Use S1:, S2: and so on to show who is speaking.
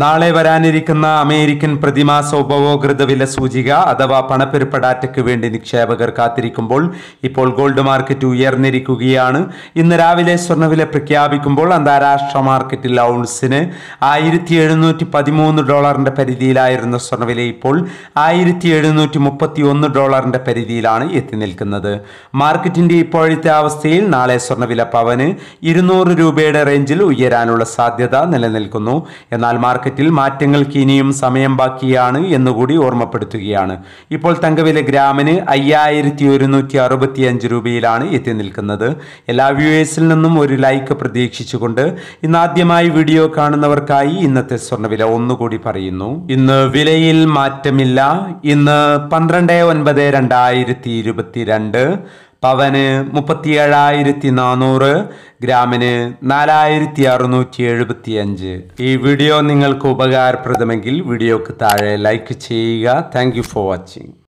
S1: നാളെ വരാനിരിക്കുന്ന അമേരിക്കൻ പ്രതിമാസ ഉപഭോഗൃത വില സൂചിക അഥവാ പണപ്പെരുപ്പ ഡാറ്റയ്ക്ക് വേണ്ടി നിക്ഷേപകർ കാത്തിരിക്കുമ്പോൾ ഇപ്പോൾ ഗോൾഡ് മാർക്കറ്റ് ഉയർന്നിരിക്കുകയാണ് ഇന്ന് രാവിലെ സ്വർണ്ണവില പ്രഖ്യാപിക്കുമ്പോൾ അന്താരാഷ്ട്ര മാർക്കറ്റിൽ ഔൺസിന് ആയിരത്തി എഴുന്നൂറ്റി പതിമൂന്ന് ഡോളറിന്റെ പരിധിയിലായിരുന്ന സ്വർണ്ണവില ഇപ്പോൾ ആയിരത്തി എഴുന്നൂറ്റി മുപ്പത്തി ഒന്ന് ഡോളറിന്റെ പരിധിയിലാണ് എത്തി നിൽക്കുന്നത് മാർക്കറ്റിന്റെ ഇപ്പോഴത്തെ അവസ്ഥയിൽ നാളെ സ്വർണ്ണവില പവന് ഇരുന്നൂറ് രൂപയുടെ റേഞ്ചിൽ ഉയരാനുള്ള സാധ്യത നിലനിൽക്കുന്നു എന്നാൽ മാർക്കറ്റിൽ മാറ്റങ്ങൾക്ക് ഇനിയും സമയം ബാക്കിയാണ് എന്നുകൂടി ഓർമ്മപ്പെടുത്തുകയാണ് ഇപ്പോൾ തങ്കവില ഗ്രാമിന് അയ്യായിരത്തി ഒരുന്നൂറ്റി അഞ്ച് രൂപയിലാണ് എത്തി നിൽക്കുന്നത് എല്ലാ വ്യൂവേഴ്സിൽ നിന്നും ഒരു ലൈക്ക് പ്രതീക്ഷിച്ചുകൊണ്ട് ഇന്നാദ്യമായി വീഡിയോ കാണുന്നവർക്കായി ഇന്നത്തെ സ്വർണ്ണവില ഒന്നുകൂടി പറയുന്നു ഇന്ന് വിലയിൽ മാറ്റമില്ല ഇന്ന് പന്ത്രണ്ട് ഒൻപത് രണ്ടായിരത്തി ഇരുപത്തിരണ്ട് പവന് മുപ്പത്തിയേഴായിരത്തി നാനൂറ് ഗ്രാമിന് നാലായിരത്തി അറുന്നൂറ്റി എഴുപത്തി അഞ്ച് ഈ വീഡിയോ നിങ്ങൾക്ക് ഉപകാരപ്രദമെങ്കിൽ വീഡിയോക്ക് താഴെ ലൈക്ക് ചെയ്യുക താങ്ക് ഫോർ വാച്ചിങ്